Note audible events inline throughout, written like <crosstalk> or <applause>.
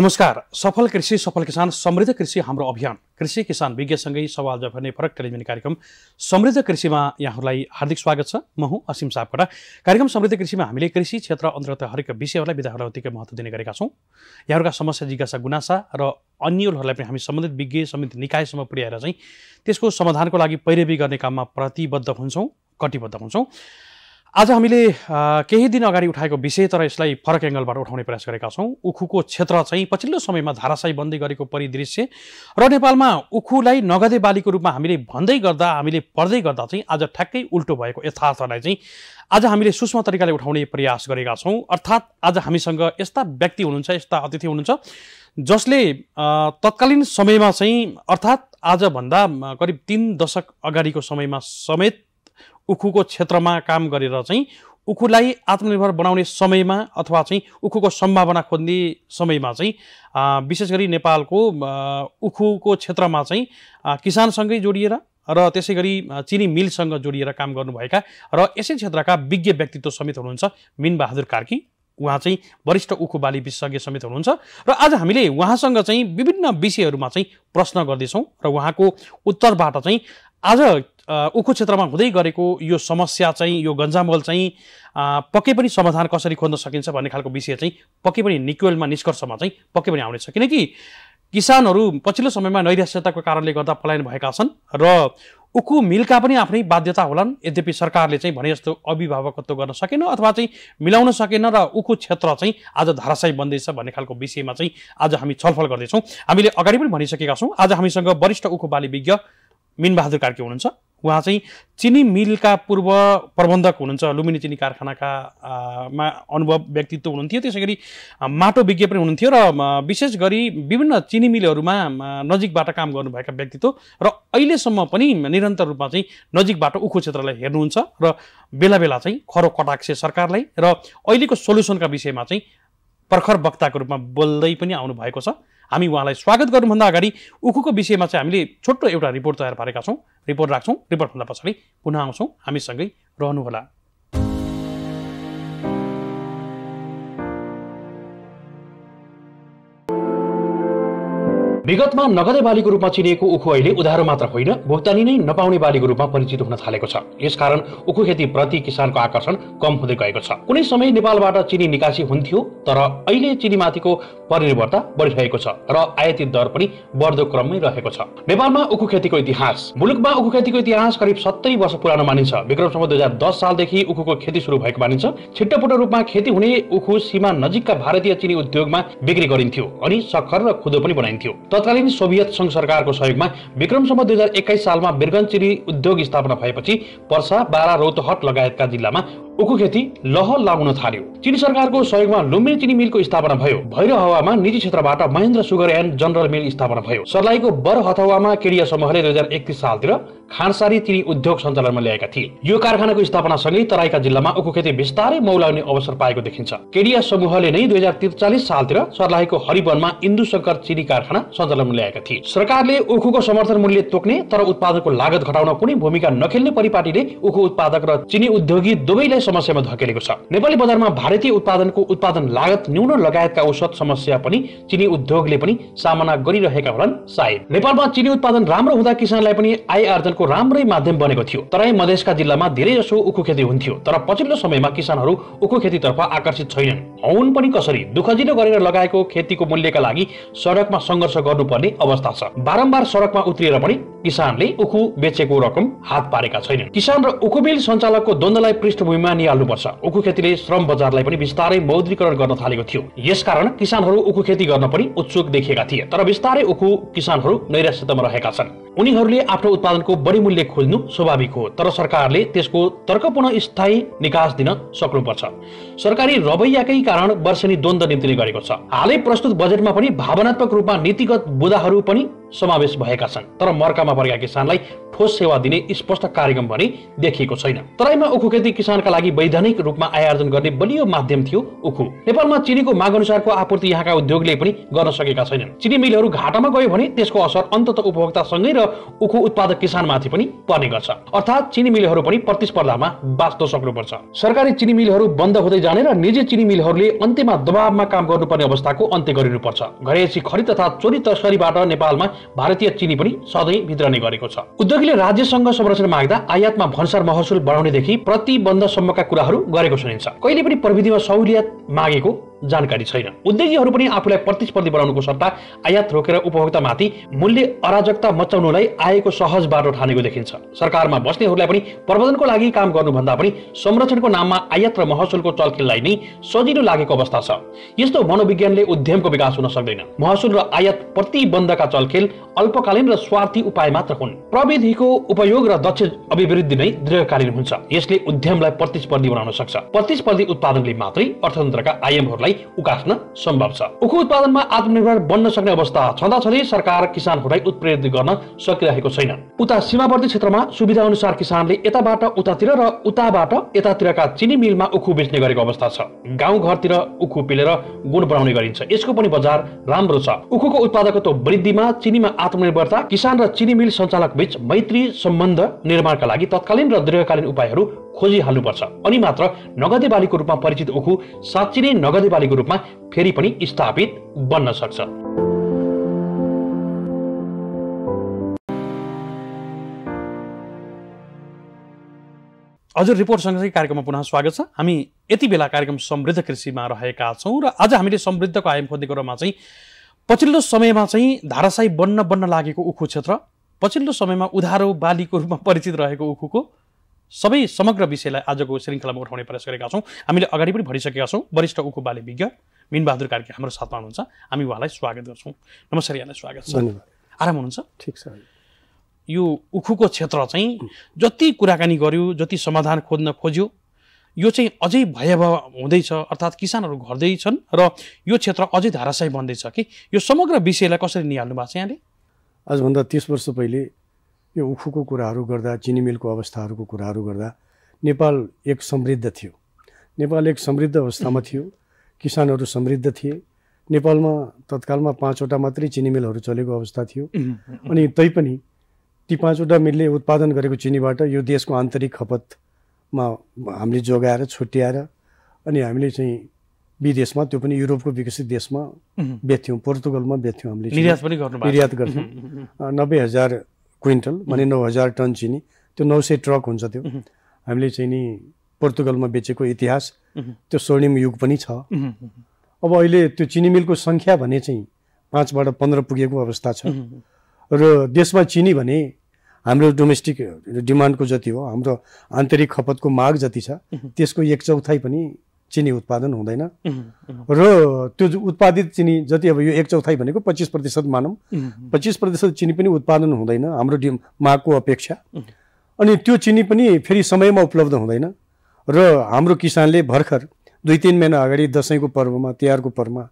नमस्कार सफल कृषि सफल किसान समृद्ध कृषि हाम्रो अभियान कृषि किसान विज्ञसँगै सवाल जवाफ गर्ने फरक टेलिभिजन कार्यक्रम समृद्ध कृषिमा यहाँहरूलाई हार्दिक स्वागत छ म हुँ असीम सापकोटा कार्यक्रम समृद्ध कृषिमा हामीले कृषि क्षेत्र अन्तर्गत हरेक विषयहरूलाई विधाहरूलाई अतिकै महत्त्व दिने गरेका छौँ यहाँहरूका समस्या जिज्ञासा गुनासा र अन्यहरूलाई पनि हामी सम्बन्धित विज्ञ सम्बन्धित निकायसम्म पुर्याएर चाहिँ त्यसको समाधानको लागि पैरवी गर्ने काममा प्रतिबद्ध हुन्छौँ कटिबद्ध हुन्छौँ आज हामीले केही दिन अगाडि उठाएको विषय तर यसलाई फरक एङ्गलबाट उठाउने प्रयास गरेका छौँ उखुको क्षेत्र चाहिँ पछिल्लो समयमा धाराशाही बन्दी गरेको परिदृश्य र नेपालमा उखुलाई नगदे बालीको रूपमा हामीले भन्दै गर्दा हामीले पढ्दै गर्दा चाहिँ आज ठ्याक्कै उल्टो भएको यथार्थलाई चाहिँ आज हामीले सूक्ष्म तरिकाले उठाउने प्रयास गरेका छौँ अर्थात् आज हामीसँग यस्ता व्यक्ति हुनुहुन्छ यस्ता अतिथि हुनुहुन्छ जसले तत्कालीन समयमा चाहिँ अर्थात् आजभन्दा करिब तिन दशक अगाडिको समयमा समेत उखुको क्षेत्रमा काम गरेर चाहिँ उखुलाई आत्मनिर्भर बनाउने समयमा अथवा चाहिँ उखुको सम्भावना खोज्ने समयमा चाहिँ विशेष गरी नेपालको उखुको क्षेत्रमा चाहिँ किसानसँगै जोडिएर र त्यसै गरी चिनी मिलसँग जोडिएर काम गर्नुभएका र यसै क्षेत्रका विज्ञ व्यक्तित्व समेत हुनुहुन्छ मिनबहादुर कार्की उहाँ चाहिँ वरिष्ठ उखु बाली विशेषज्ञ समेत हुनुहुन्छ र आज हामीले उहाँसँग चाहिँ विभिन्न विषयहरूमा चाहिँ प्रश्न गर्दैछौँ र उहाँको उत्तरबाट चाहिँ आज उखु क्षेत्रमा हुँदै गरेको यो समस्या चाहिँ यो गन्जामल चाहिँ पक्कै पनि समाधान कसरी खोज्न सकिन्छ भन्ने खालको विषय चाहिँ पक्कै पनि निकुवेलमा निष्कर्षमा चाहिँ पक्कै पनि आउनेछ किनकि किसानहरू पछिल्लो समयमा नैराश्यताको कारणले गर्दा पलायन भएका छन् र उखु मिलका पनि आफ्नै बाध्यता होलान् यद्यपि सरकारले चाहिँ भने जस्तो अभिभावकत्व गर्न सकेन अथवा चाहिँ मिलाउन सकेन र उखु क्षेत्र चाहिँ आज धाराशाही बन्दैछ भन्ने खालको विषयमा चाहिँ आज हामी छलफल गर्दैछौँ हामीले अगाडि पनि भनिसकेका छौँ आज हामीसँग वरिष्ठ उखु बाली विज्ञ मिनबहादुर कार्की हुनुहुन्छ उहाँ चाहिँ चिनी मिलका पूर्व प्रबन्धक हुनुहुन्छ लुम्बिनी चिनी कारखानाका मा अनुभव व्यक्तित्व हुनुहुन्थ्यो त्यसै गरी माटो विज्ञ पनि हुनुहुन्थ्यो र विशेष गरी विभिन्न चिनी मिलहरूमा नजिकबाट काम गर्नुभएका व्यक्तित्व र अहिलेसम्म पनि निरन्तर रूपमा चाहिँ नजिकबाट उखु क्षेत्रलाई हेर्नुहुन्छ र बेला बेला चाहिँ खरो कटाक्ष सरकारलाई र अहिलेको सोल्युसनका विषयमा चाहिँ प्रखर वक्ताको रूपमा बोल्दै पनि आउनुभएको छ हामी उहाँलाई स्वागत गर्नुभन्दा अगाडि उखुको विषयमा चाहिँ हामीले छोटो एउटा रिपोर्ट तयार पारेका छौँ रिपोर्ट राख्छौँ रिपोर्टभन्दा पछाडि पुनः आउँछौँ हामीसँगै रहनुहोला विगतमा नगदे बालीको रूपमा चिनिएको उखु अहिले उधारो मात्र होइन भुक्तानी नै नपाउने बालीको रूपमा परिचित हुन थालेको छ यसकारण उखु खेती प्रति किसानको आकर्षण कम हुँदै गएको छ कुनै समय नेपालबाट चिनी निकासी हुन्थ्यो तर अहिले चिनीमाथिको परिनिर्भरता बढिरहेको छ र आयातित दर पनि बढ्दो क्रममै रहेको छ नेपालमा उखु खेतीको इतिहास मुलुकमा उखु खेतीको इतिहास करिब सत्तरी वर्ष पुरानो मानिन्छ विक्रमसम्म दुई हजार दस सालदेखि उखुको खेती सुरु भएको मानिन्छ छिट्टपुट रूपमा खेती हुने उखु सीमा नजिकका भारतीय चिनी उद्योगमा बिक्री गरिन्थ्यो अनि सक्खर र खुदो पनि बनाइन्थ्यो तत्कालीन सोभियत सङ्घ सरकारको सहयोगमा विक्रमसम्म दुई हजार एक्काइस सालमा बिरगनचिरी उद्योग स्थापना भएपछि पर्सा बारा रौतहट लगायतका जिल्लामा उखु खेती लह लाउन थाल्यो चिनी सरकारको सहयोगमा लुम्बिनी चिनी मिलको स्थापना भयो भैर हावामा निजी क्षेत्रबाट Mahendra sugar and general mill स्थापना भयो सर्लाहीको बर हथावामा केडिया समूहले दुई हजार एकतिस सालतिर खानसारी चिनी उद्योग सञ्चालनमा ल्याएका थिए यो कारखानाको स्थापनासँगै तराईका जिल्लामा उखु खेती बिस्तारै मौलाउने अवसर पाएको देखिन्छ केडिया समूहले नै दुई हजार त्रिचालिस सालतिर सर्लाहीको हरिवनमा इन्दु शङ्कर चिनी कारखाना सञ्चालनमा ल्याएका थिए सरकारले उखुको समर्थन मूल्य तोक्ने तर उत्पादनको लागत घटाउन कुनै भूमिका नखेल्ने परिपाटीले उखु उत्पादक र चिनी उद्योगी दुवैलाई समस्यामा धकेलेको छ नेपाली बजारमा भारतीय उत्पादनको उत्पादन लागत न्यून लगायतका औषध समस्या पनि चिनी उद्योगले पनि सामना गरिरहेका होलान् सायद नेपालमा चिनी उत्पादन राम्रो हुँदा किसानलाई पनि आय आर्जनको राम्रै माध्यम बनेको थियो तराई मधेसका जिल्लामा धेरै जसो उखु खेती हुन्थ्यो तर पछिल्लो समयमा किसानहरू उखु खेतीतर्फ आकर्षित छैनन् औन पनि कसरी दुःखजिलो गरेर लगाएको खेतीको मूल्यका लागि सडकमा सङ्घर्ष गर्नुपर्ने अवस्था छ बारम्बार सडकमा उत्रिएर पनि किसानले उखु बेचेको रकम हात पारेका छैनन् किसान र उखुबिल सञ्चालकको द्वन्दलाई पृष्ठभूमिमा निहाल्नुपर्छ उखु खेतीले श्रम बजारलाई पनि बिस्तारै मौद्रीकरण गर्न थालेको थियो यसकारण किसानहरू उखु खेती गर्न पनि उत्सुक देखिएका थिए तर बिस्तारै उखु किसानहरू नैराश्यतामा रहेका छन् उनीहरूले आफ्नो उत्पादनको बढी मूल्य खोज्नु स्वाभाविक हो तर सरकारले त्यसको तर्कपूर्ण स्थायी निकास दिन सक्नुपर्छ सरकारी रवैयाकै कारण वर्षेनी द्वन्द निम्ति गरेको छ हालै प्रस्तुत बजेटमा पनि भावनात्मक रूपमा नीतिगत बुदाहरू पनि समावेश भएका छन् तर मर्कामा परेका किसानलाई ठोस सेवा दिने स्पष्ट कार्यक्रम भने देखिएको छैन तराईमा उखु खेती किसानका लागि वैधानिक रूपमा आयोजन गर्ने बलियो माध्यम थियो उखु नेपालमा चिनीको माग अनुसारको आपूर्ति यहाँका उद्योगले पनि गर्न सकेका छैनन् चिनी मिलहरू घाटामा गयो भने त्यसको असर अन्तत उपभोक्तासँगै र उखु उत्पादक किसानमाथि पनि पर्ने गर्छ अर्थात् चिनी मिलहरू पनि प्रतिस्पर्धामा बाँच्न सक्नुपर्छ सरकारी चिनी मिलहरू बन्द हुँदै जाने र निजी चिनी मिलहरूले अन्त्यमा दबावमा काम गर्नुपर्ने अवस्थाको अन्त्य गरिनुपर्छ घरेसी खरिद तथा चोरी तस्करीबाट नेपालमा भारतीय चिनी पनि सधैँ भित्रने गरेको छ उद्योगीले राज्यसँग संरचना माग्दा आयातमा भन्सार महसुल बढाउनेदेखि प्रतिबन्धसम्मका कुराहरू गरेको सुनिन्छ कहिले पनि प्रविधिमा सहुलियत मागेको जानकारी छैन उद्योगीहरू पनि आफूलाई प्रतिस्पर्धी बनाउनुको सट्टा आयात रोकेर उपभोक्तामाथि मूल्य अराजकता मचाउनुलाई आएको सहज बाटो ठानेको देखिन्छ सरकारमा बस्नेहरूलाई पनि प्रबन्धनको लागि काम गर्नुभन्दा पनि संरक्षणको नाममा आयात र महसुलको चलखेललाई नै सजिलो लागेको अवस्था छ यस्तो मनोविज्ञानले उद्यमको विकास हुन सक्दैन महसुल र आयात प्रतिबन्धका चलखेल अल्पकालीन र स्वार्थी उपाय मात्र हुन् प्रविधिको उपयोग र दक्ष अभिवृद्धि नै दीर्घकालीन हुन्छ यसले उद्यमलाई प्रतिस्पर्धी बनाउन सक्छ प्रतिस्पर्धी उत्पादनले मात्रै अर्थतन्त्रका आयामहरूलाई उत्पादनलाई उकास्न सम्भव छ उखु उत्पादनमा आत्मनिर्भर बन्न सक्ने अवस्था छँदाछँदै सरकार किसानहरूलाई उत्प्रेरित गर्न सकिरहेको छैन उता सीमावर्ती क्षेत्रमा सुविधा अनुसार किसानले यताबाट उतातिर र उताबाट यतातिरका चिनी मिलमा उखु बेच्ने गरेको अवस्था छ गाउँ घरतिर उखु पिलेर गुण बनाउने गरिन्छ यसको पनि बजार राम्रो छ उखुको उत्पादकत्व वृद्धिमा चिनीमा आत्मनिर्भरता किसान र चिनी मिल सञ्चालक बीच मैत्री सम्बन्ध निर्माणका लागि तत्कालीन र दीर्घकालीन उपायहरू खोजिहाल्नुपर्छ अनि मात्र नगदे बालीको रूपमा परिचित उखु साँच्ची नै नगदे बालीको रूपमा फेरि पनि स्थापित बन्न सक्छ हजुर रिपोर्ट सँगसँगै कार्यक्रममा पुनः स्वागत छ हामी यति बेला कार्यक्रम समृद्ध कृषिमा रहेका छौँ र आज हामीले समृद्धको आयम खोज्ने क्रममा चाहिँ पछिल्लो समयमा चाहिँ धारासाई बन्न बन्न लागेको उखु क्षेत्र पछिल्लो समयमा उधारो बालीको रूपमा परिचित रहेको उखुको सबै समग्र विषयलाई आजको श्रृङ्खलामा उठाउने प्रयास गरेका छौँ हामीले अगाडि पनि भनिसकेका छौँ वरिष्ठ उखु बाले विज्ञ मिनबहादुर कार्की हाम्रो साथमा हुनुहुन्छ हामी उहाँलाई स्वागत गर्छौँ नमस्कार यहाँलाई स्वागत छ धन्यवाद आराम हुनुहुन्छ ठिक छ यो उखुको क्षेत्र चाहिँ जति कुराकानी गर्यो जति समाधान खोज्न खोज्यो यो चाहिँ अझै भयावह हुँदैछ अर्थात् किसानहरू घट्दैछन् र यो क्षेत्र अझै धाराशाही बन्दैछ कि यो समग्र विषयलाई कसरी निहाल्नु भएको छ यहाँले आजभन्दा तिस वर्ष पहिले यो उखुको कुराहरू गर्दा चिनी मिलको अवस्थाहरूको कुराहरू गर्दा नेपाल एक समृद्ध थियो नेपाल एक समृद्ध अवस्थामा थियो किसानहरू समृद्ध थिए नेपालमा तत्कालमा पाँचवटा मात्रै चिनी मिलहरू चलेको अवस्था थियो अनि तैपनि ती पाँचवटा मिलले उत्पादन गरेको चिनीबाट यो देशको आन्तरिक खपतमा हामीले जोगाएर छुट्याएर अनि हामीले चाहिँ विदेशमा त्यो पनि युरोपको विकसित देशमा बेच्थ्यौँ पोर्तुगलमा बेच्थ्यौँ हामीले निर्यात पनि निर्यात गर्थ्यौँ नब्बे हजार क्विन्टल माने नौ हजार टन चिनी त्यो नौ सय ट्रक हुन्छ त्यो हामीले चाहिँ नि पोर्तुगलमा बेचेको इतिहास त्यो स्वर्णिम युग पनि छ अब अहिले त्यो चिनी मिलको सङ्ख्या भने चाहिँ पाँचबाट पन्ध्र पुगेको अवस्था छ र देशमा चिनी भने हाम्रो डोमेस्टिक डिमान्डको जति हो हाम्रो आन्तरिक खपतको माग जति छ त्यसको एक चौथाइ पनि चिनी उत्पादन हुँदैन र त्यो उत्पादित चिनी जति अब यो एक चौथाइ भनेको पच्चिस प्रतिशत मानौँ पच्चिस प्रतिशत चिनी पनि उत्पादन हुँदैन हाम्रो डि मागको अपेक्षा अनि त्यो चिनी पनि फेरि समयमा उपलब्ध हुँदैन र हाम्रो किसानले भर्खर दुई तिन महिना अगाडि दसैँको पर्वमा तिहारको पर्वमा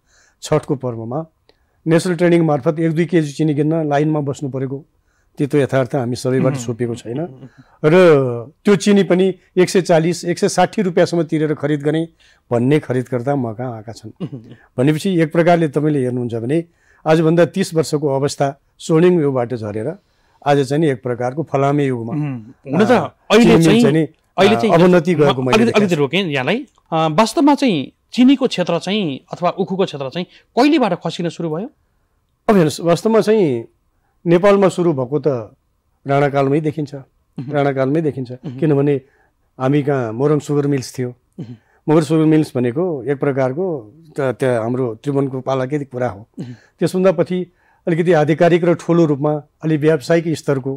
छठको पर्वमा नेसनल ट्रेनिङ मार्फत एक दुई केजी चिनी किन्न लाइनमा बस्नु परेको त्यो त यथार्थ हामी सबैबाट छोपेको छैन र त्यो चिनी पनि एक सय चालिस एक सय साठी रुपियाँसम्म तिरेर खरिद गरेँ भन्ने खरिदकर्ता म कहाँ आएका छन् <laughs> भनेपछि एक प्रकारले तपाईँले हेर्नुहुन्छ भने आजभन्दा तिस वर्षको अवस्था स्वर्णिङ युगबाट झरेर आज चाहिँ एक प्रकारको फलामे युगमा हुन त अहिले अवनति गएको अलिकति रोकेँ यहाँलाई वास्तवमा चाहिँ चिनीको क्षेत्र चाहिँ अथवा उखुको क्षेत्र चाहिँ कहिलेबाट खसिन सुरु भयो अब हेर्नुहोस् वास्तवमा चाहिँ नेपालमा सुरु भएको त राणाकालमै देखिन्छ राणाकालमै देखिन्छ किनभने हामी कहाँ मोरङ सुगर मिल्स थियो मोरङ सुगर मिल्स भनेको एक प्रकारको त्यहाँ हाम्रो त्रिभुवनको पालाकै कुरा हो त्यसभन्दा पछि अलिकति आधिकारिक र ठुलो रूपमा अलि व्यावसायिक स्तरको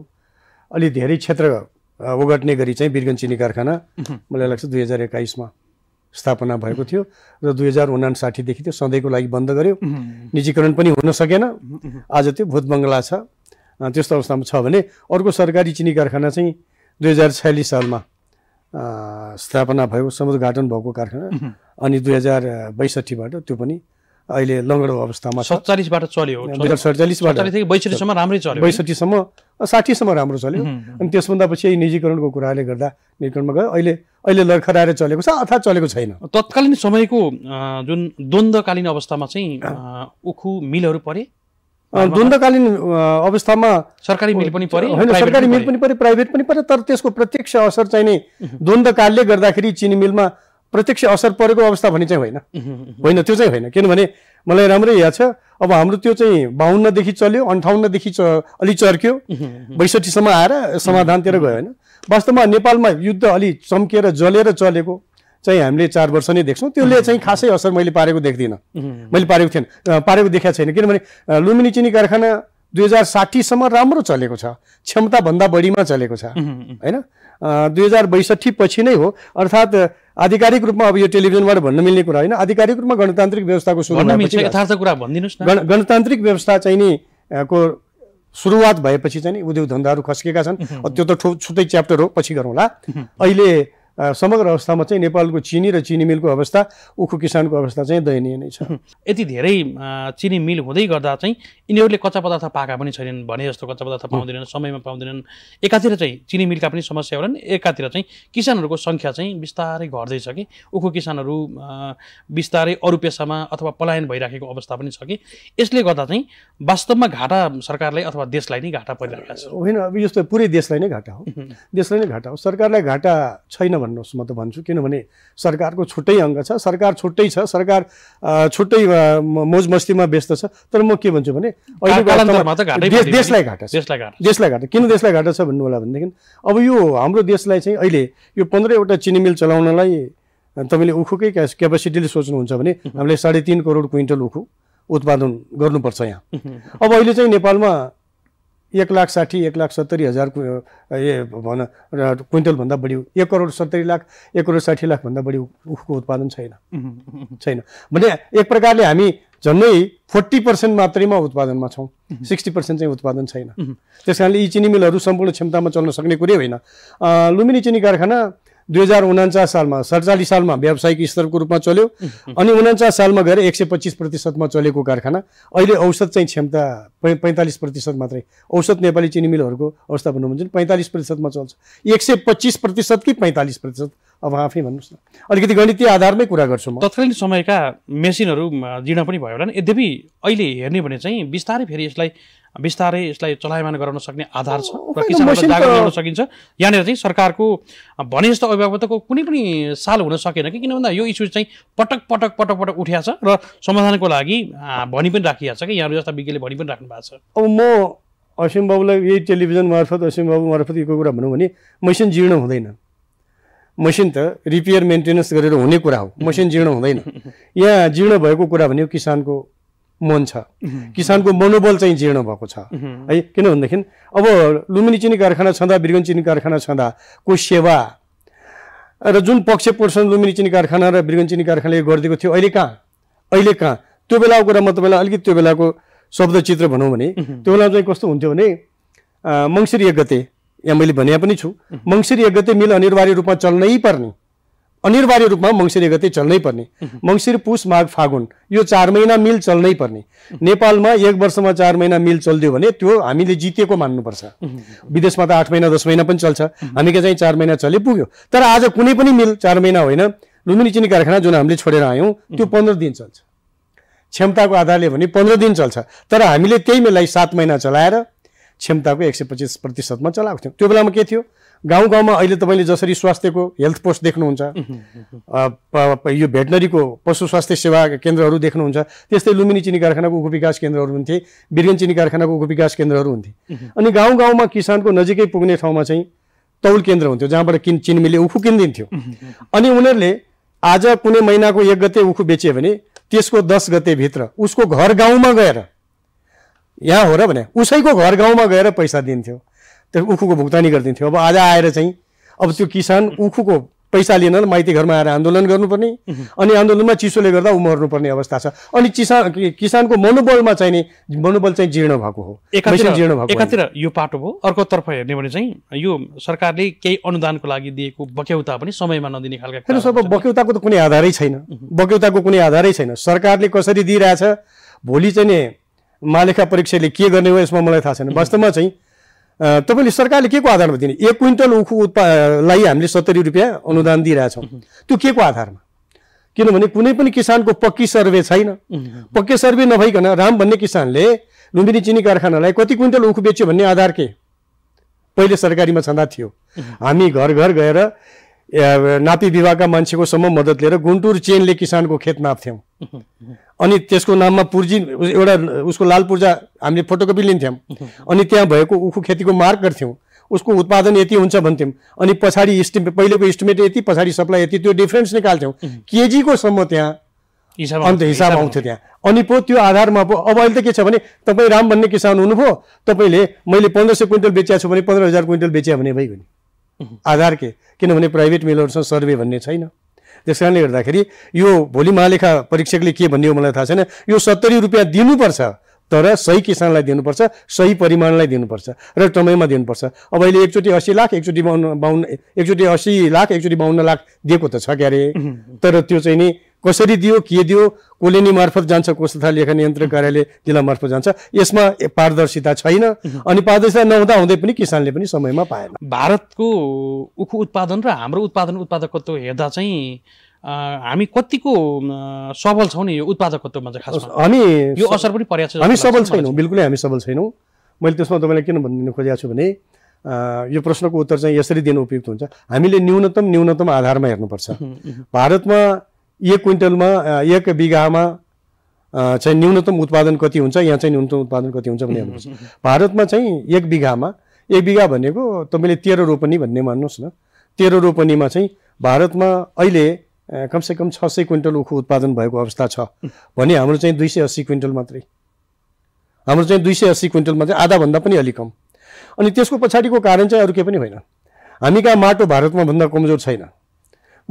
अलि धेरै क्षेत्र ओगट्ने गरी चाहिँ बिरगन चिनी कारखाना मलाई लाग्छ दुई हजार एक्काइसमा स्थापना भएको थियो र दुई हजार उनासाठीदेखि त्यो सधैँको लागि बन्द गऱ्यो निजीकरण पनि हुन सकेन आज त्यो भूत बङ्गला छ त्यस्तो अवस्थामा छ भने अर्को सरकारी चिनी कारखाना चाहिँ दुई हजार छयालिस सालमा स्थापना भयो समुद्घाटन भएको कारखाना अनि दुई हजार बैसठीबाट त्यो पनि अहिले लङ्गडो अवस्थामा सत्तालिसबाट चल्यो बैसठीसम्म राम्रै चल्यो बैसठीसम्म साठीसम्म राम्रो चल्यो अनि त्यसभन्दा पछि निजीकरणको कुराले गर्दा निजीकरणमा गयो अहिले अहिले लर्खराएर चलेको छ अर्थात् चलेको छैन तत्कालीन समयको जुन द्वन्द्वकालीन अवस्थामा चाहिँ उखु मिलहरू परे द्वन्द्वकालीन अवस्थामा सरकारी मिल पनि पऱ्यो होइन सरकारी मिल पनि पऱ्यो प्राइभेट पनि पऱ्यो तर त्यसको प्रत्यक्ष असर चाहिँ नै द्वन्द्वकालले गर्दाखेरि चिनी मिलमा प्रत्यक्ष असर परेको अवस्था भने चाहिँ होइन होइन त्यो चाहिँ होइन किनभने मलाई राम्रै याद छ अब हाम्रो त्यो चाहिँ बाहुन्नदेखि चल्यो अन्ठाउन्नदेखि च अलि चर्क्यो बैसठीसम्म आएर समाधानतिर गयो होइन वास्तवमा नेपालमा युद्ध अलि चम्किएर जलेर चलेको चाहिँ हामीले चार वर्ष नै देख्छौँ त्यसले चाहिँ खासै असर मैले पारेको देख्दिनँ मैले पारेको थिएन पारेको देखाएको छैन किनभने लुम्बिनी चिनी कारखाना दुई हजार साठीसम्म राम्रो चलेको छ क्षमताभन्दा बढीमा चलेको छ होइन दुई हजार बैसठी पछि नै हो अर्थात् आधिकारिक रूपमा अब यो टेलिभिजनबाट भन्न मिल्ने कुरा होइन आधिकारिक रूपमा गणतान्त्रिक व्यवस्थाको यथार्थ कुरा भनिदिनुहोस् गण गणतान्त्रिक व्यवस्था चाहिँ नि को सुरुवात भएपछि चाहिँ उद्योग धन्दाहरू खस्किएका छन् त्यो त छुट्टै च्याप्टर हो पछि गरौँला अहिले समग्र अवस्थामा चाहिँ नेपालको चिनी र चिनी मिलको अवस्था उखु किसानको अवस्था चाहिँ दयनीय नै छ <laughs> यति धेरै चिनी मिल हुँदै गर्दा चाहिँ यिनीहरूले कच्चा पदार्थ पाएका पनि छैनन् भने जस्तो कच्चा पदार्थ पाउँदैनन् समयमा पाउँदैनन् एकातिर चाहिँ चिनी मिलका पनि समस्या होलान् एकातिर चाहिँ किसानहरूको सङ्ख्या चाहिँ बिस्तारै घट्दैछ कि उखु किसानहरू बिस्तारै अरू पेसामा अथवा पलायन भइराखेको अवस्था पनि छ कि यसले गर्दा चाहिँ वास्तवमा घाटा सरकारलाई अथवा देशलाई नै घाटा परिरहेको छ होइन अब यस्तो पुरै देशलाई नै घाटा हो देशलाई नै घाटा हो सरकारलाई घाटा छैन भन्नुहोस् म त भन्छु किनभने सरकारको छुट्टै अङ्ग छ सरकार छुट्टै छ सरकार छुट्टै मौज मस्तीमा व्यस्त छ तर म के भन्छु भने अहिले देशलाई घाटा देशलाई घाटा किन देशलाई घाटा छ भन्नु होला भनेदेखि अब यो हाम्रो देशलाई चाहिँ अहिले यो पन्ध्रवटा चिनी मिल चलाउनलाई तपाईँले उखुकै क्या क्यापेसिटीले सोच्नुहुन्छ भने हामीले साढे तिन करोड क्विन्टल उखु उत्पादन गर्नुपर्छ यहाँ अब अहिले चाहिँ नेपालमा एक लाख साठी एक लाख सत्तरी हजार ए भन क्विन्टलभन्दा बढी एक करोड सत्तरी लाख एक करोड साठी लाखभन्दा बढी उखको उत्पादन छैन <laughs> छैन भने एक प्रकारले हामी झन्डै फोर्टी पर्सेन्ट मात्रैमा उत्पादनमा छौँ <laughs> सिक्सटी पर्सेन्ट चाहिँ उत्पादन छैन <laughs> त्यस कारणले यी चिनी मिलहरू सम्पूर्ण क्षमतामा चल्न सक्ने कुरै होइन लुम्बिनी चिनी कारखाना दुई हजार उनान्चास सालमा सडचालिस सालमा व्यावसायिक स्तरको रूपमा चल्यो <laughs> अनि उनान्चास सालमा गएर एक सय पच्चिस प्रतिशतमा चलेको कारखाना अहिले औसत चाहिँ क्षमता पै पैँतालिस प्रतिशत मात्रै औसत नेपाली चिनी मिलहरूको अवस्था भन्नुभयो भने पैँतालिस प्रतिशतमा चल्छ एक सय पच्चिस प्रतिशत कि पैँतालिस प्रतिशत अब आफै भन्नुहोस् न अलिकति गणितीय आधारमै कुरा गर्छु म तत्कालीन समयका मेसिनहरू जीर्ण पनि भयो होला नि यद्यपि अहिले हेर्ने भने चाहिँ बिस्तारै फेरि यसलाई बिस्तारै यसलाई चलायमान गराउन सक्ने आधार छ र किसानहरूलाई सकिन्छ यहाँनिर चाहिँ सरकारको भने जस्तो अभिभावकको कुनै पनि साल हुन सकेन कि किन भन्दा यो इस्यु चाहिँ पटक पटक पटक पटक उठ्या छ र समाधानको लागि भनी पनि राखिया छ कि यहाँहरू जस्ता विज्ञले भनी पनि राख्नु भएको छ अब म असीम बाबुलाई यही टेलिभिजन मार्फत असीम बाबु मार्फत यो कुरा भनौँ भने मसिन जीर्ण हुँदैन मसिन त रिपेयर मेन्टेनेन्स गरेर हुने कुरा हो मसिन जीर्ण हुँदैन यहाँ जीर्ण भएको कुरा भनेको किसानको मन छ किसानको मनोबल चाहिँ जीर्ण भएको छ है किन भनेदेखि अब लुम्बिनी चिनी कारखाना छँदा बिरगन चिनी कारखाना को सेवा र जुन पक्ष पोषण लुम्बिनी चिनी कारखाना र बिरगन चिनी कारखानाले गरिदिएको थियो अहिले कहाँ अहिले कहाँ त्यो बेलाको कुरा म तपाईँलाई अलिकति त्यो बेलाको शब्दचित्र भनौँ भने त्यो बेला चाहिँ कस्तो हुन्थ्यो भने मङ्सिर एक गते यहाँ मैले भने पनि छु मङ्सिर एक गते मिल अनिवार्य रूपमा चल्नै पर्ने अनिवार्य रूपमा मङ्सिर एक गते चल्नै पर्ने मङ्सिर पुष माघ फागुन यो चार महिना मिल चल्नै पर्ने नेपालमा एक वर्षमा चार महिना मिल चलिदियो भने त्यो हामीले जितेको मान्नुपर्छ विदेशमा त आठ महिना दस महिना पनि चल्छ कहाँ चाहिँ चार महिना चले पुग्यो तर आज कुनै पनि मिल चार महिना होइन लुम्बिनी चिनी कारखाना जुन हामीले छोडेर आयौँ त्यो पन्ध्र दिन चल्छ क्षमताको आधारले भने पन्ध्र दिन चल्छ तर हामीले त्यही मिललाई सात महिना चलाएर क्षमताको एक सय पच्चिस प्रतिशतमा चलाएको थियौँ त्यो बेलामा के थियो गाउँ गाउँमा अहिले तपाईँले जसरी स्वास्थ्यको हेल्थ पोस्ट देख्नुहुन्छ <laughs> यो भेटनरीको पशु स्वास्थ्य सेवा केन्द्रहरू देख्नुहुन्छ त्यस्तै लुम्बिनी चिनी कारखानाको उप विकास केन्द्रहरू हुन्थे बिर्गन चिनी कारखानाको उप विकास केन्द्रहरू हुन्थे <laughs> अनि गाउँ गाउँमा किसानको नजिकै पुग्ने ठाउँमा चाहिँ तौल केन्द्र हुन्थ्यो जहाँबाट किन चिनमिले उखु किनिदिन्थ्यो <laughs> अनि उनीहरूले आज कुनै महिनाको एक गते उखु बेच्यो भने त्यसको दस गतेभित्र उसको घर गाउँमा गएर यहाँ हो र भने उसैको घर गाउँमा गएर पैसा दिन्थ्यो त्यो उखुको भुक्तानी गरिदिन्थ्यो अब आज आएर चाहिँ अब त्यो किसान उखुको पैसा लिन माइती घरमा आएर आन्दोलन गर्नुपर्ने अनि आन्दोलनमा चिसोले गर्दा ऊ मर्नुपर्ने अवस्था छ अनि किसान किसानको मनोबलमा चाहिँ नि मनोबल चाहिँ जीर्ण भएको हो जीर्ण भएको एकातिर यो पाटो भयो अर्कोतर्फ हेर्ने भने चाहिँ यो सरकारले केही अनुदानको लागि दिएको बक्यौता पनि समयमा नदिने खालका हेर्नुहोस् अब बक्यौताको त कुनै आधारै छैन बक्यौताको कुनै आधारै छैन सरकारले कसरी दिइरहेछ भोलि चाहिँ नि महालेखा परीक्षाले के गर्ने हो यसमा मलाई थाहा छैन वास्तवमा चाहिँ तपाईँले सरकारले के को आधारमा दिने एक क्विन्टल उखु उत्पालाई हामीले सत्तरी रुपियाँ अनुदान दिइरहेछौँ त्यो के को आधारमा किनभने कुनै पनि किसानको पक्की सर्वे छैन पक्की सर्वे नभइकन राम भन्ने किसानले लुम्बिनी चिनी कारखानालाई कति क्विन्टल उखु बेच्यो भन्ने आधार के पहिले सरकारीमा छँदा थियो हामी घर घर गएर नापी विभागका मान्छेको सम्म मद्दत लिएर गुन्टुर चेनले किसानको खेत नाप्थ्यौँ अनि त्यसको नाममा पुर्जी एउटा उसको लाल पूर्जा हामीले फोटोकपी लिन्थ्यौँ अनि त्यहाँ भएको उखु खेतीको मार्क गर्थ्यौँ उसको उत्पादन यति हुन्छ भन्थ्यौँ अनि पछाडि इस्टिमेट पहिलेको इस्टिमेट यति पछाडि सप्लाई यति त्यो डिफ्रेन्स निकाल्थ्यौँ केजीको सम्म त्यहाँ अन्त हिसाब आउँथ्यो त्यहाँ अनि पो त्यो आधारमा पो अब अहिले त के छ भने तपाईँ राम भन्ने किसान हुनुभयो तपाईँले मैले पन्ध्र सय क्विन्टल बेचिया छु भने पन्ध्र हजार क्विन्टल बेच्या भने भइगयो नि आधार के किनभने प्राइभेट मेलहरूसँग सर्वे भन्ने छैन त्यस कारणले गर्दाखेरि यो भोलि महालेखा परीक्षकले के भन्यो मलाई थाहा छैन यो सत्तरी रुपियाँ दिनुपर्छ तर सही किसानलाई दिनुपर्छ सही परिमाणलाई दिनुपर्छ र समयमा दिनुपर्छ अब अहिले एकचोटि अस्सी लाख एकचोटि बाहुन्न बाहुन्न एकचोटि अस्सी लाख एकचोटि बाहुन्न लाख दिएको त छ क्यारे तर त्यो चाहिँ नि कसरी दियो के दियो कोलेनी मार्फत जान्छ कोष तथा लेखा नियन्त्रण कार्यालय जिल्ला मार्फत जान्छ यसमा पारदर्शिता छैन अनि पारदर्शिता नहुँदा हुँदै पनि किसानले पनि समयमा पाएन भारतको उखु उत्पादन र हाम्रो उत्पादन उत्पादकत्व हेर्दा चाहिँ हामी कतिको सबल छौँ नि यो उत्पादकत्वमा चाहिँ खास हामी यो असर पनि परेको छ हामी सबल छैनौँ बिल्कुलै हामी सबल छैनौँ मैले त्यसमा तपाईँलाई किन भनिदिनु खोजेको छु भने यो प्रश्नको उत्तर चाहिँ यसरी दिनु उपयुक्त हुन्छ हामीले न्यूनतम न्यूनतम आधारमा हेर्नुपर्छ भारतमा एक क्विन्टलमा एक बिघामा चाहिँ न्यूनतम उत्पादन कति हुन्छ यहाँ चाहिँ न्यूनतम उत्पादन कति हुन्छ भन्ने हेर्नुहोस् भारतमा चाहिँ एक बिघामा एक बिघा भनेको तपाईँले तेह्र रोपनी भन्ने मान्नुहोस् न तेह्र रोपनीमा चाहिँ भारतमा अहिले कमसेकम छ सय क्विन्टल उखु उत्पादन भएको अवस्था छ भने हाम्रो चाहिँ दुई सय अस्सी क्विन्टल मात्रै हाम्रो चाहिँ दुई सय अस्सी क्विन्टल मात्रै आधाभन्दा पनि अलिक कम अनि त्यसको पछाडिको कारण चाहिँ अरू केही पनि होइन हामी कहाँ माटो भारतमा भन्दा कमजोर छैन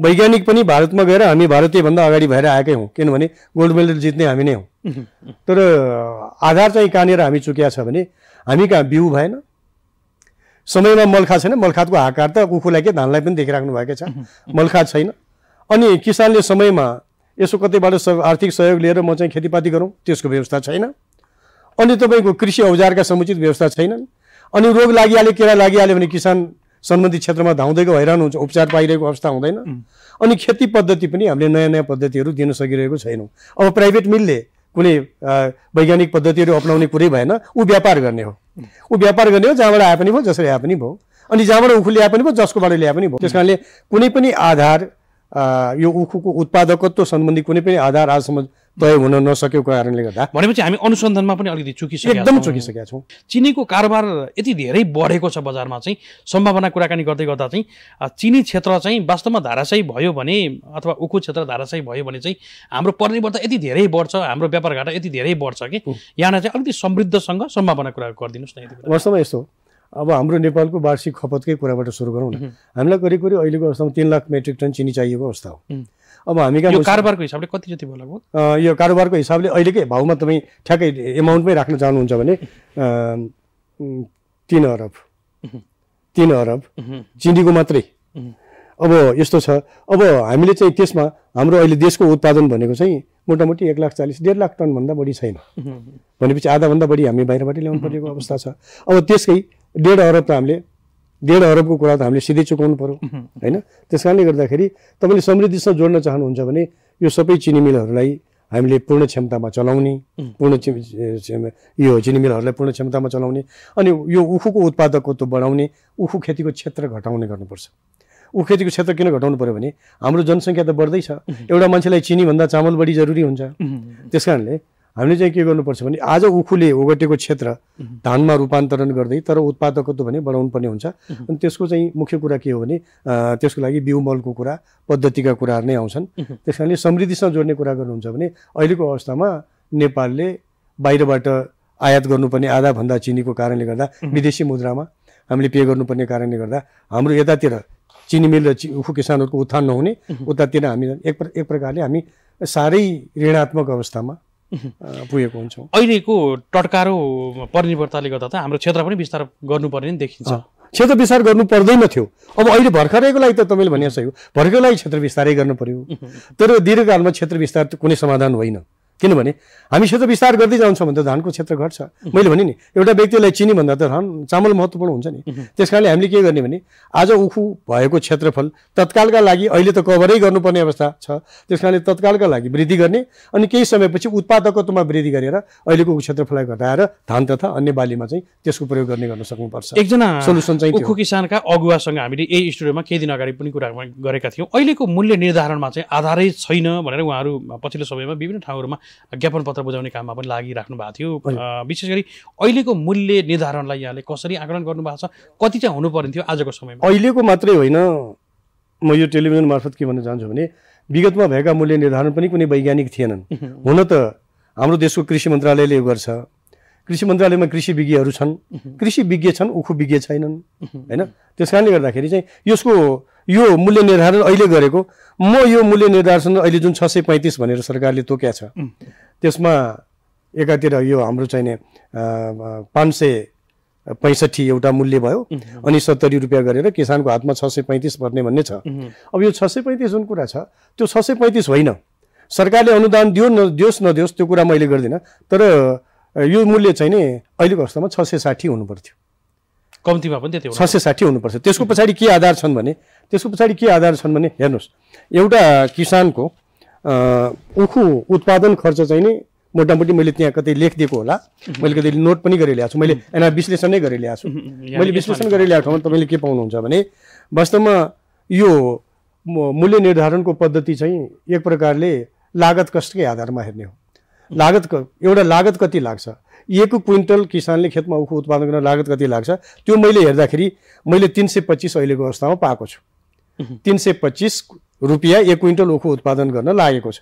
वैज्ञानिक पनि भारतमा गएर हामी भारतीयभन्दा अगाडि भएर आएकै हौँ किनभने गोल्ड मेडल जित्ने हामी नै हौँ तर आधार चाहिँ कहाँनिर हामी चुकिया छ भने हामी कहाँ बिउ भएन समयमा मलखा छैन मलखातको हाकार त कुखुलाई के धानलाई पनि देखिराख्नु भएकै छ मलखा छैन अनि किसानले समयमा यसो कतैबाट आर्थिक सहयोग लिएर म चाहिँ खेतीपाती गरौँ त्यसको व्यवस्था छैन अनि तपाईँको कृषि औजारका समुचित व्यवस्था छैनन् अनि रोग लागिहाल्यो किरा लागिहाल्यो भने किसान सम्बन्धित क्षेत्रमा धाउँदैको हैरान हुन्छ उपचार पाइरहेको अवस्था हुँदैन अनि खेती पद्धति पनि हामीले नयाँ नयाँ पद्धतिहरू दिन सकिरहेको छैनौँ अब प्राइभेट मिलले कुनै वैज्ञानिक पद्धतिहरू अप्नाउने कुरै भएन ऊ व्यापार गर्ने हो ऊ व्यापार गर्ने हो जहाँबाट आए पनि भयो जसरी आए पनि भयो अनि जहाँबाट उखु ल्याए पनि भयो जसकोबाट ल्याए पनि भयो त्यस कारणले कुनै पनि आधार यो उखुको उत्पादकत्व सम्बन्धी कुनै पनि आधार आजसम्म तय हुन नसकेको कारणले गर्दा भनेपछि हामी अनुसन्धानमा पनि अलिकति चुकिसकेका एकदम चुकिसकेका छौँ चिनीको कारोबार यति धेरै बढेको छ बजारमा चाहिँ सम्भावना कुराकानी गर्दै गर्दा चाहिँ चिनी क्षेत्र चाहिँ वास्तवमा धाराशाही भयो भने अथवा उखु क्षेत्र धाराशाही भयो भने चाहिँ हाम्रो परिवर्तन यति धेरै बढ्छ हाम्रो व्यापार घाटा यति धेरै बढ्छ कि यहाँ चाहिँ अलिकति समृद्धसँग सम्भावना कुरा गरिदिनुहोस् न वास्तवमा यस्तो अब हाम्रो नेपालको वार्षिक खपतकै कुराबाट सुरु गरौँ न हामीलाई करिब करिब अहिलेको अवस्थामा तिन लाख मेट्रिक टन चिनी चाहिएको अवस्था हो अब हामी कहाँ कारोबारको हिसाबले कति जति होला यो कारोबारको हिसाबले अहिलेकै भाउमा तपाईँ ठ्याक्कै एमाउन्टमै राख्न चाहनुहुन्छ भने तिन अरब तिन अरब चिनीको मात्रै अब यस्तो छ अब हामीले चाहिँ त्यसमा हाम्रो अहिले देशको उत्पादन भनेको चाहिँ मोटामोटी एक लाख चालिस डेढ लाख टनभन्दा बढी छैन भनेपछि आधाभन्दा बढी हामी बाहिरबाट ल्याउनु परेको अवस्था छ अब त्यसकै डेढ अरब त हामीले डेढ अरबको कुरा त हामीले सिधै चुकाउनु पऱ्यो होइन त्यस कारणले गर्दाखेरि तपाईँले समृद्धिसँग जोड्न चाहनुहुन्छ भने यो सबै चिनी मिलहरूलाई हामीले पूर्ण क्षमतामा चलाउने पूर्ण यो चिनी मिलहरूलाई पूर्ण क्षमतामा चलाउने अनि यो उखुको उत्पादकत्व बढाउने उखु खेतीको क्षेत्र घटाउने गर्नुपर्छ उखु खेतीको क्षेत्र किन घटाउनु पऱ्यो भने हाम्रो जनसङ्ख्या त बढ्दैछ एउटा मान्छेलाई चिनीभन्दा चामल बढी जरुरी हुन्छ त्यस कारणले हामीले चाहिँ के गर्नुपर्छ भने आज उखुले ओगटेको क्षेत्र धानमा रूपान्तरण गर्दै तर उत्पादकत्व भने बढाउनु पर्ने हुन्छ अनि त्यसको चाहिँ मुख्य कुरा के हो भने त्यसको लागि बिउ मलको कुरा पद्धतिका कुराहरू नै आउँछन् त्यस कारणले समृद्धिसँग जोड्ने कुरा गर्नुहुन्छ भने अहिलेको अवस्थामा नेपालले बाहिरबाट आयात गर्नुपर्ने आधाभन्दा चिनीको कारणले गर्दा विदेशी मुद्रामा हामीले पे गर्नुपर्ने कारणले गर्दा हाम्रो यतातिर चिनी मिल र उखु किसानहरूको उत्थान नहुने उतातिर हामी एक प्र, एक प्रकारले हामी साह्रै ऋणात्मक अवस्थामा पुगेको हुन्छौँ अहिलेको टटकारो परिवर्तनले गर्दा त हाम्रो क्षेत्र पनि विस्तार गर्नुपर्ने नै देखिन्छ क्षेत्र विस्तार गर्नु पर्दैन थियो अब अहिले भर्खरैको लागि त तपाईँले भनिसक्यो सही भर्खरको लागि क्षेत्र विस्तारै गर्नु पर्यो तर दीर्घकालमा क्षेत्र विस्तार कुनै समाधान होइन किनभने हामीसित विस्तार गर्दै जान्छौँ भने त धानको क्षेत्र घट्छ मैले भने नि एउटा व्यक्तिलाई चिनी भन्दा त धान चामल महत्त्वपूर्ण हुन्छ नि त्यस कारणले हामीले के गर्ने भने आज उखु भएको क्षेत्रफल तत्कालका लागि अहिले त कभरै गर्नुपर्ने अवस्था छ त्यस कारणले तत्कालका लागि वृद्धि गर्ने अनि केही समयपछि उत्पादकत्वमा वृद्धि गरेर अहिलेको उखु क्षेत्रफललाई घटाएर धान तथा अन्य बालीमा चाहिँ त्यसको प्रयोग गर्ने गर्न सक्नुपर्छ एकजना सोल्युसन चाहिँ उखु किसानका अगुवासँग हामीले यही स्टुडियोमा केही दिन अगाडि पनि कुरा गरेका थियौँ अहिलेको मूल्य निर्धारणमा चाहिँ आधारै छैन भनेर उहाँहरू पछिल्लो समयमा विभिन्न ठाउँहरूमा ज्ञापन पत्र बुझाउने काममा पनि लागिराख्नु भएको थियो विशेष गरी अहिलेको मूल्य निर्धारणलाई यहाँले कसरी आकलन गर्नुभएको छ कति चाहिँ हुनुपर्ने थियो आजको समयमा अहिलेको मात्रै होइन म यो टेलिभिजन मार्फत के भन्न चाहन्छु भने विगतमा भएका मूल्य निर्धारण पनि कुनै वैज्ञानिक थिएनन् हुन त हाम्रो देशको कृषि मन्त्रालयले यो गर्छ कृषि मन्त्रालयमा कृषि विज्ञहरू छन् कृषि विज्ञ छन् उखु विज्ञ छैनन् होइन त्यस कारणले गर्दाखेरि चाहिँ यसको यो मूल्य निर्धारण अहिले गरेको म यो मूल्य निर्धारण अहिले जुन छ सय पैँतिस भनेर सरकारले तोक्या छ त्यसमा एकातिर यो हाम्रो चाहिने पाँच सय पैँसठी एउटा मूल्य भयो अनि सत्तरी रुपियाँ गरेर किसानको हातमा छ सय पैँतिस पर्ने भन्ने छ अब यो छ सय पैँतिस जुन कुरा छ त्यो छ सय पैँतिस होइन सरकारले अनुदान दियो न दियोस् नदियोस् त्यो कुरा मैले गर्दिनँ तर यो मूल्य चाहिँ नि अहिलेको अवस्थामा छ सय साठी हुनुपर्थ्यो कम्तीमा पनि त्यति छ सय साठी हुनुपर्छ त्यसको पछाडि के आधार छन् भने त्यसको पछाडि के आधार छन् भने हेर्नुहोस् एउटा किसानको उखु उत्पादन खर्च चाहिँ नि मोटामोटी मैले त्यहाँ कतै लेखिदिएको होला मैले कतै नोट पनि गरेर ल्याएको छु मैले एना विश्लेषण नै गरेर ल्याएको छु मैले विश्लेषण गरेर ल्याएको ठाउँमा तपाईँले के पाउनुहुन्छ भने वास्तवमा यो मूल्य निर्धारणको पद्धति चाहिँ एक प्रकारले लागत कष्टकै आधारमा हेर्ने हो लागत क एउटा लागत कति लाग्छ एक क्विन्टल किसानले खेतमा उखु उत्पादन गर्न लागत कति लाग्छ त्यो मैले हेर्दाखेरि मैले तिन सय पच्चिस अहिलेको अवस्थामा पाएको छु तिन सय पच्चिस रुपियाँ एक क्विन्टल उखु उत्पादन गर्न लागेको छ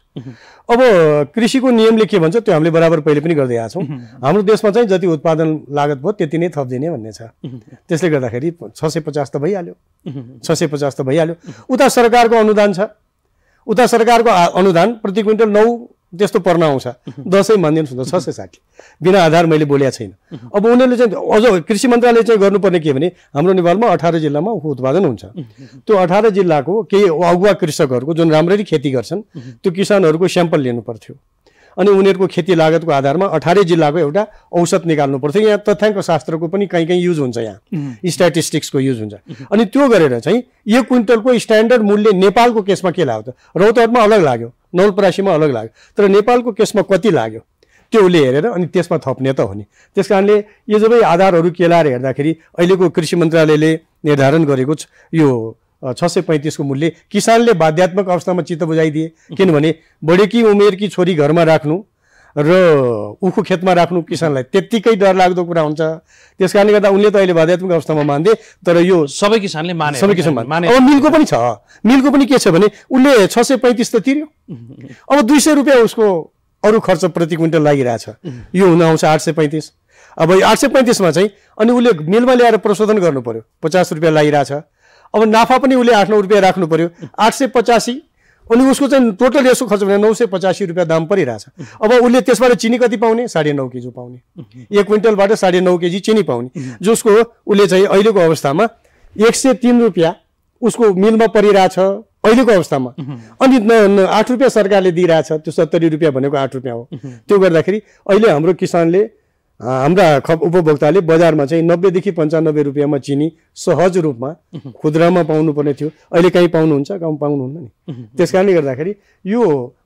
अब कृषिको नियमले के भन्छ त्यो हामीले बराबर पहिले पनि गर्दै आएको छौँ हाम्रो देशमा चाहिँ जति उत्पादन लागत भयो त्यति नै थपिदिने भन्ने छ त्यसले गर्दाखेरि छ सय पचास त भइहाल्यो छ सय पचास त भइहाल्यो उता सरकारको अनुदान छ उता सरकारको अनुदान प्रति क्विन्टल नौ त्यस्तो पर्न आउँछ दसैँ भनिदिनुहोस् न छ सय साठी बिना आधार मैले बोलेको छैन अब उनीहरूले चाहिँ अझ कृषि मन्त्रालयले चाहिँ गर्नुपर्ने के भने हाम्रो नेपालमा अठार जिल्लामा उत्पादन हुन्छ त्यो अठार जिल्लाको केही अगुवा कृषकहरूको जुन राम्ररी खेती गर्छन् त्यो किसानहरूको स्याम्पल लिनु पर्थ्यो अनि उनीहरूको खेती लागतको आधारमा अठारै जिल्लाको एउटा औसत निकाल्नु पर्थ्यो यहाँ तथ्याङ्क शास्त्रको पनि कहीँ कहीँ युज हुन्छ यहाँ स्ट्याटिस्टिक्सको युज हुन्छ अनि त्यो गरेर चाहिँ एक क्विन्टलको स्ट्यान्डर्ड मूल्य नेपालको केसमा के लाग्यो त रौतहटमा अलग लाग्यो नवलपरासीमा अलग लाग्यो तर नेपालको केसमा कति लाग्यो त्यो उसले हेरेर अनि त्यसमा थप्ने त हो नि त्यस कारणले यो सबै आधारहरू केलाएर हेर्दाखेरि अहिलेको कृषि मन्त्रालयले निर्धारण गरेको यो छ सय पैँतिसको मूल्य किसानले बाध्यात्मक अवस्थामा चित्त बुझाइदिए किनभने बढेकी उमेरकी छोरी घरमा राख्नु र उखु खेतमा राख्नु किसानलाई त्यत्तिकै डरलाग्दो कुरा हुन्छ त्यस कारणले गर्दा उनले त अहिले बाध्यात्मक अवस्थामा मान्दे तर यो सबै किसानले माने सबै किसान माने अब मिलको पनि छ मिलको पनि के छ भने उसले छ सय पैँतिस त तिर्यो <laughs> अब दुई सय रुपियाँ उसको अरू खर्च प्रति क्विन्टल लागिरहेछ यो हुन आउँछ आठ सय पैँतिस अब आठ सय पैँतिसमा चाहिँ अनि उसले मिलमा ल्याएर प्रशोधन गर्नु पऱ्यो पचास रुपियाँ लागिरहेछ अब नाफा पनि उसले आठ नौ रुपियाँ राख्नु पऱ्यो आठ सय पचासी अनि उसको चाहिँ टोटल यसको खर्च भने नौ सय पचासी रुपियाँ दाम परिरहेछ अब उसले त्यसबाट चिनी कति पाउने साढे नौ केजी पाउने एक क्विन्टलबाट साढे नौ केजी चिनी पाउने जसको उसले चाहिँ अहिलेको अवस्थामा एक सय तिन रुपियाँ उसको मिलमा परिरहेछ अहिलेको अवस्थामा अनि आठ रुपियाँ सरकारले दिइरहेछ त्यो सत्तरी रुपियाँ भनेको आठ रुपियाँ हो त्यो गर्दाखेरि अहिले हाम्रो किसानले हाम्रा खप उपभोक्ताले बजारमा चाहिँ नब्बेदेखि पन्चानब्बे रुपियाँमा चिनी सहज रूपमा <laughs> खुद्रामा पाउनुपर्ने थियो अहिले काहीँ पाउनुहुन्छ गाउँ पाउनुहुन्न नि <laughs> त्यस कारणले गर्दाखेरि यो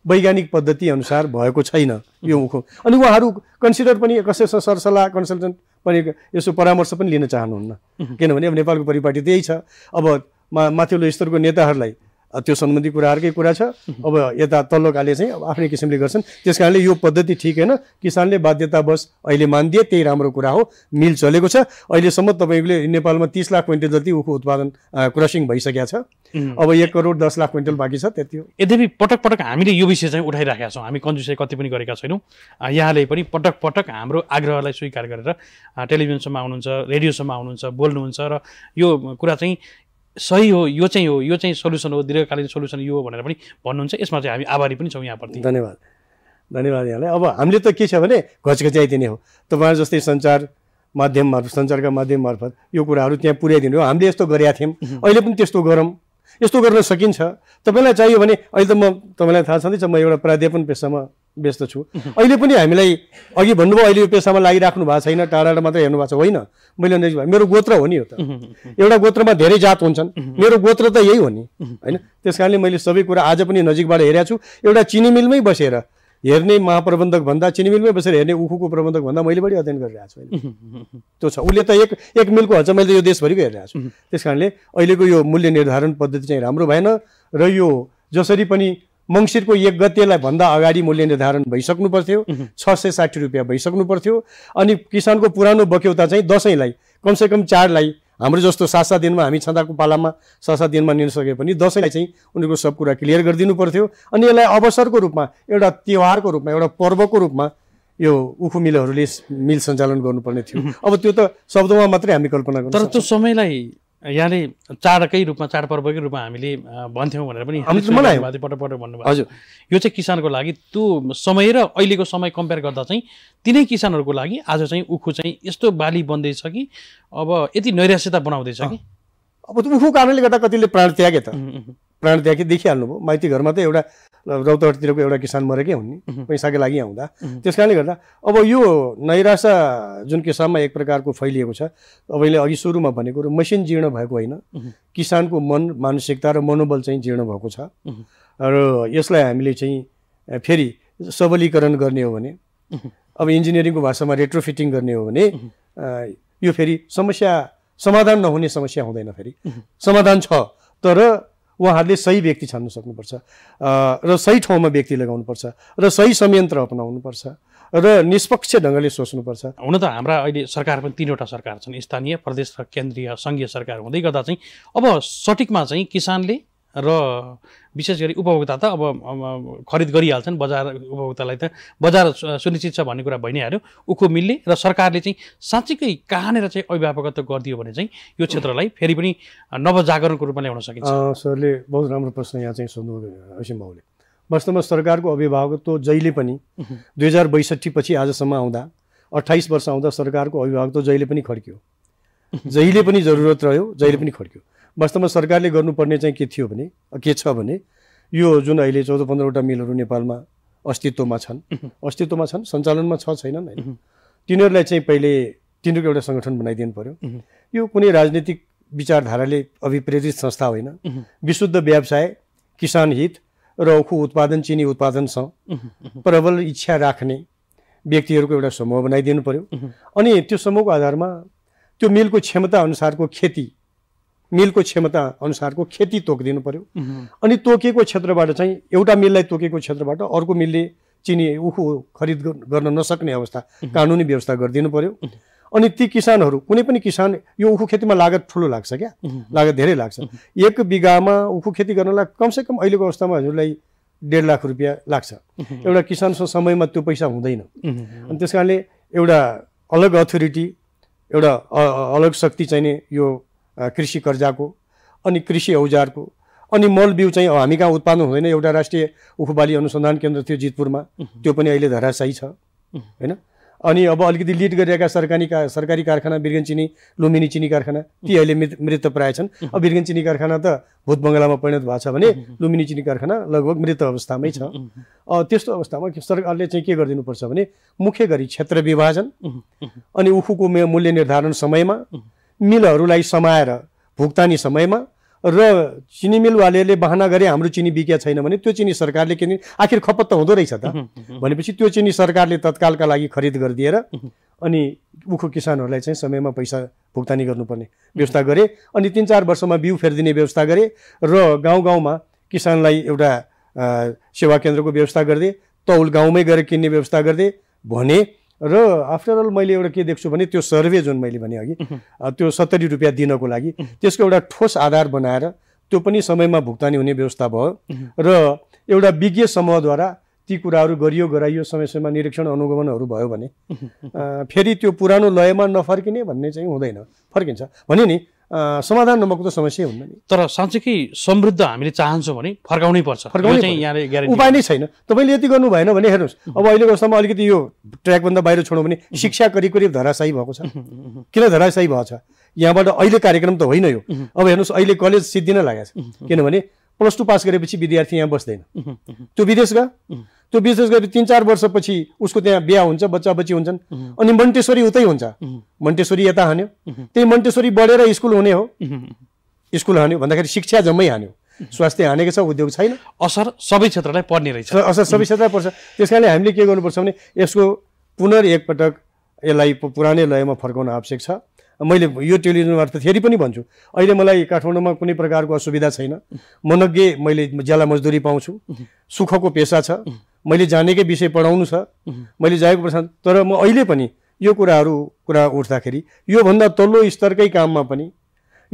वैज्ञानिक पद्धति अनुसार भएको छैन यो <laughs> उखो अनि उहाँहरू कन्सिडर पनि कसैसँग सरसल्लाह कन्सल्टेन्ट पनि यसो परामर्श पनि लिन चाहनुहुन्न किनभने अब नेपालको परिपाटी त्यही छ अब मा माथिल्लो स्तरको नेताहरूलाई त्यो सम्बन्धी कुराहरूकै कुरा छ अब यता तल्लोकाले चाहिँ अब आफ्नै किसिमले गर्छन् त्यस कारणले यो पद्धति ठिक होइन किसानले बाध्यतावश अहिले मानिदिए त्यही राम्रो कुरा हो मिल चलेको छ अहिलेसम्म तपाईँले नेपालमा तिस लाख क्विन्टल जति उखु उत्पादन क्रसिङ भइसकेको छ अब एक करोड दस लाख क्विन्टल बाँकी छ त्यति हो यद्यपि पटक पटक हामीले यो विषय चाहिँ उठाइराखेका छौँ हामी कन्जुसै कति पनि गरेका छैनौँ यहाँले पनि पटक पटक हाम्रो आग्रहलाई स्वीकार गरेर टेलिभिजनसम्म आउनुहुन्छ रेडियोसम्म आउनुहुन्छ बोल्नुहुन्छ र यो कुरा चाहिँ सही हो यो चाहिँ हो यो चाहिँ सल्युसन हो दीर्घकालीन सल्युसन यो हो भनेर पनि भन्नुहुन्छ यसमा चाहिँ हामी आभारी पनि छौँ यहाँप्रति धन्यवाद धन्यवाद यहाँलाई अब हामीले त के छ भने घचघच्याइदिने हो तपाईँहरू जस्तै सञ्चार माध्यम मार्फत सञ्चारका माध्यम मार्फत यो कुराहरू त्यहाँ पुर्याइदिनु हो हामीले यस्तो गरेका थियौँ <laughs> अहिले पनि त्यस्तो गरौँ यस्तो गर्न सकिन्छ तपाईँलाई चाहियो भने अहिले त म तपाईँलाई थाहा छँदैछ म एउटा प्राध्यापन पेसामा व्यस्त छु अहिले पनि हामीलाई अघि भन्नुभयो अहिले यो पेसामा लागिराख्नु भएको छैन टाढा मात्रै हेर्नु भएको छ होइन मैले भए मेरो गोत्र हो नि यो त एउटा गोत्रमा धेरै जात हुन्छन् मेरो गोत्र त यही हो नि होइन त्यस कारणले मैले सबै कुरा आज पनि नजिकबाट हेरेको छु एउटा चिनी मिलमै बसेर हेर्ने महाप्रबन्धक भन्दा चिनी मिलमै बसेर हेर्ने उखुको प्रबन्धक भन्दा मैले बढी अध्ययन गरिरहेको छु त्यो छ उसले त एक एक मिलको हुन्छ मैले यो देशभरिको हेरिरहेको छु त्यस कारणले अहिलेको यो मूल्य निर्धारण पद्धति चाहिँ राम्रो भएन र यो जसरी पनि मङ्सिरको एक गतेलाई भन्दा अगाडि मूल्य निर्धारण भइसक्नु पर्थ्यो छ सय साठी रुपियाँ भइसक्नु पर्थ्यो अनि किसानको पुरानो बक्यौता चाहिँ दसैँलाई कमसेकम चाडलाई हाम्रो जस्तो सात सात दिनमा हामी छँदाको पालामा सात सात दिनमा लिन सके पनि दसैँलाई चाहिँ उनीहरूको सब कुरा क्लियर गरिदिनु पर्थ्यो अनि यसलाई अवसरको रूपमा एउटा तिहारको रूपमा एउटा पर्वको रूपमा यो उखु मिलहरूले मिल सञ्चालन गर्नुपर्ने थियो अब त्यो त शब्दमा मात्रै हामी कल्पना गर्छौँ तर त्यो समयलाई यहाँले चाडकै रूपमा चाडपर्वकै रूपमा हामीले भन्थ्यौँ भनेर पनि पटक पटक भन्नुभयो हजुर यो चाहिँ किसानको लागि त्यो समय र अहिलेको समय कम्पेयर गर्दा चाहिँ तिनै किसानहरूको लागि आज चाहिँ उखु चाहिँ यस्तो बाली बन्दैछ कि अब यति नैराश्यता बनाउँदैछ कि अब उखु कारणले गर्दा कतिले प्राण त्यागे त प्राण देखिहाल्नु भयो माइती घरमा त एउटा रौतहटतिरको एउटा किसान मरेकै नि पैसाको लागि आउँदा त्यस कारणले गर्दा अब यो नैराशा जुन किसानमा एक प्रकारको फैलिएको छ तपाईँले अघि सुरुमा भनेको र मसिन जीर्ण भएको होइन किसानको मन मानसिकता र मनोबल चाहिँ जीर्ण भएको छ र यसलाई हामीले चाहिँ फेरि सबलीकरण गर्ने हो भने अब इन्जिनियरिङको भाषामा रेट्रोफिटिङ गर्ने हो भने यो फेरि समस्या समाधान नहुने समस्या हुँदैन फेरि समाधान छ तर उहाँहरूले सही व्यक्ति छान्नु सक्नुपर्छ र सही ठाउँमा व्यक्ति लगाउनुपर्छ र सही संयन्त्र अपनाउनुपर्छ र निष्पक्ष ढङ्गले सोच्नुपर्छ हुन त हाम्रा अहिले सरकार पनि तिनवटा सरकार छन् स्थानीय प्रदेश र केन्द्रीय सङ्घीय सरकार हुँदै गर्दा चाहिँ अब सठिकमा चाहिँ किसानले र विशेष गरी उपभोक्ता त अब खरिद गरिहाल्छन् बजार उपभोक्तालाई त बजार सुनिश्चित छ भन्ने कुरा भइ नै हाल्यो उखु मिल्ने र सरकारले चाहिँ साँच्चीकै कहाँनिर चाहिँ अभिभावकत्व गरिदियो भने चाहिँ यो क्षेत्रलाई फेरि पनि नवजागरणको रूपमा ल्याउन सकिन्छ सरले बहुत राम्रो प्रश्न यहाँ चाहिँ सोध्नु सोध्नुभयो भाउले वास्तवमा सरकारको अभिभावकत्व जहिले पनि दुई हजार बैसठी पछि आजसम्म आउँदा अठाइस वर्ष आउँदा सरकारको अभिभावकत्व जहिले पनि खड्क्यो जहिले पनि जरुरत रह्यो जहिले पनि खड्क्यो वास्तवमा सरकारले गर्नुपर्ने चाहिँ के थियो भने के छ भने यो जुन अहिले चौध पन्ध्रवटा मिलहरू नेपालमा अस्तित्वमा छन् अस्तित्वमा छन् सञ्चालनमा छ छैनन् होइन तिनीहरूलाई चाहिँ पहिले तिनीहरूको एउटा सङ्गठन बनाइदिनु पर्यो यो कुनै राजनीतिक विचारधाराले अभिप्रेरित संस्था होइन विशुद्ध व्यवसाय किसान हित र उखु उत्पादन चिनी उत्पादनसँग प्रबल इच्छा राख्ने व्यक्तिहरूको एउटा समूह बनाइदिनु पर्यो अनि त्यो समूहको आधारमा त्यो मिलको क्षमता अनुसारको खेती मिलको क्षमता अनुसारको खेती तोकिदिनु पऱ्यो अनि तोकेको क्षेत्रबाट चाहिँ एउटा मिललाई तोकेको क्षेत्रबाट अर्को मिलले चिनी उखु खरिद गर्न नसक्ने अवस्था कानुनी व्यवस्था गरिदिनु पऱ्यो अनि ती किसानहरू कुनै पनि किसान यो उखु खेतीमा लागत ठुलो लाग्छ क्या लागत धेरै लाग्छ एक बिघामा उखु खेती गर्नलाई कमसेकम अहिलेको अवस्थामा हजुरलाई डेढ लाख रुपियाँ लाग्छ एउटा किसानको समयमा त्यो पैसा हुँदैन अनि त्यस कारणले एउटा अलग अथोरिटी एउटा अलग शक्ति चाहिने यो कृषि कर्जाको अनि कृषि औजारको अनि मल बिउ चाहिँ हामी कहाँ उत्पादन हुँदैन एउटा राष्ट्रिय उखुबाली अनुसन्धान केन्द्र थियो जितपुरमा त्यो पनि अहिले धराशायी छ होइन अनि अब अलिकति लिड गरिरहेका सरकारी का सरकारी कारखाना बिर्गन चिनी लुम्बिनी चिनी कारखाना ती अहिले मृत प्राय छन् अब बिर्गन चिनी कारखाना त भूत बङ्गलामा परिणत भएको छ भने लुम्बिनी चिनी कारखाना लगभग मृत अवस्थामै छ त्यस्तो अवस्थामा सरकारले चाहिँ के गरिदिनुपर्छ भने मुख्य गरी क्षेत्र विभाजन अनि उखुको मूल्य निर्धारण समयमा मिलहरूलाई समाएर भुक्तानी समयमा र चिनी मिलवालेले बहाना गरे हाम्रो चिनी बिक्या छैन भने त्यो चिनी सरकारले किन आखिर खपत त हुँदो रहेछ त भनेपछि त्यो चिनी सरकारले तत्कालका लागि खरिद गरिदिएर अनि उखु किसानहरूलाई चाहिँ समयमा पैसा भुक्तानी गर्नुपर्ने व्यवस्था गरे अनि तिन चार वर्षमा बिउ फेरिदिने व्यवस्था गरे र गाउँ गाउँमा किसानलाई एउटा सेवा केन्द्रको व्यवस्था गरिदिए तौल गाउँमै गएर किन्ने व्यवस्था गरिदिए भने र आफ्टर आफ्टरअल मैले एउटा के देख्छु भने त्यो सर्वे जुन मैले भने अघि त्यो सत्तरी रुपियाँ दिनको लागि त्यसको एउटा ठोस आधार बनाएर त्यो पनि समयमा भुक्तानी हुने व्यवस्था भयो र एउटा विज्ञ समूहद्वारा ती कुराहरू गरियो गराइयो समय समयमा निरीक्षण अनुगमनहरू भयो भने फेरि त्यो पुरानो लयमा नफर्किने भन्ने चाहिँ हुँदैन फर्किन्छ भने नि समाधान नभएको त समस्या हुँदैन नि तर साँच्चैकै समृद्ध हामीले चाहन्छौँ भने फर्काउनै पर्छ उपाय नै छैन तपाईँले यति गर्नु भएन भने हेर्नुहोस् अब अहिलेको अवस्थामा अलिकति यो ट्र्याकभन्दा बाहिर छोडौँ भने शिक्षा करिब करिब धराशायी भएको छ किन धराशायी भएको छ यहाँबाट अहिले कार्यक्रम त होइन यो अब हेर्नुहोस् अहिले कलेज सिद्धिन लागेको छ किनभने प्लस टू पास गरेपछि विद्यार्थी यहाँ बस्दैन त्यो विदेश गयो त्यो विदेश गएपछि तिन चार वर्षपछि उसको त्यहाँ बिहा हुन्छ बच्चा बच्ची हुन्छन् अनि मन्टेश्वरी उतै हुन्छ मन्टेश्वरी यता हान्यो त्यही मन्टेश्वरी बढेर स्कुल हुने हो स्कुल हान्यो भन्दाखेरि शिक्षा जम्मै हान्यो स्वास्थ्य हानेको छ उद्योग छैन असर सबै क्षेत्रलाई पर्ने रहेछ असर सबै क्षेत्रलाई पर्छ त्यस कारणले हामीले के गर्नुपर्छ भने यसको पुनर् एकपटक यसलाई पुरानै लयमा फर्काउन आवश्यक छ मैले यो टेलिभिजनबाट फेरि पनि भन्छु अहिले मलाई काठमाडौँमा कुनै प्रकारको असुविधा छैन मनज्ञे मैले ज्याला मजदुरी पाउँछु सुखको पेसा छ मैले जानेकै विषय पढाउनु छ मैले जाएको प्रसाद तर म अहिले पनि यो कुराहरू कुरा उठ्दाखेरि योभन्दा तल्लो स्तरकै काममा पनि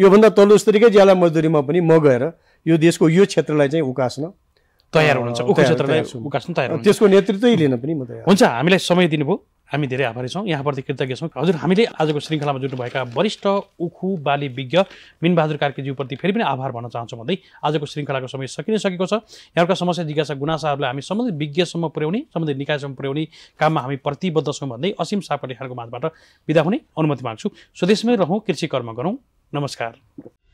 योभन्दा तल्लो स्तरकै ज्याला मजदुरीमा पनि म गएर यो देशको यो क्षेत्रलाई चाहिँ उकास्न तयार हुनुहुन्छ उखु क्षेत्रलाई उकास्नु तयार हुनुहुन्छ त्यसको नेतृत्वै लिन पनि म तयार हुन्छ हामीलाई समय दिनुभयो हामी धेरै आभारी छौँ यहाँप्रति कृतज्ञ छौँ हजुर हामीले आजको श्रृङ्खलामा जुट्नुभएका वरिष्ठ उखु बाली विज्ञ मिनबहादुर कार्कीज्यूप्रति फेरि पनि आभार भन्न चाहन्छौँ भन्दै आजको श्रृङ्खलाको समय सकिनै सकेको छ यहाँका समस्या जिज्ञासा गुनासाहरूलाई हामी सम्बन्धित विज्ञसम्म पुर्याउने सम्बन्धित निकायसम्म पुर्याउने काममा हामी प्रतिबद्ध छौँ भन्दै असीम सापटेखाको माझबाट विदा हुने अनुमति माग्छु स्वदेशमै रहौँ कृषि कर्म गरौँ नमस्कार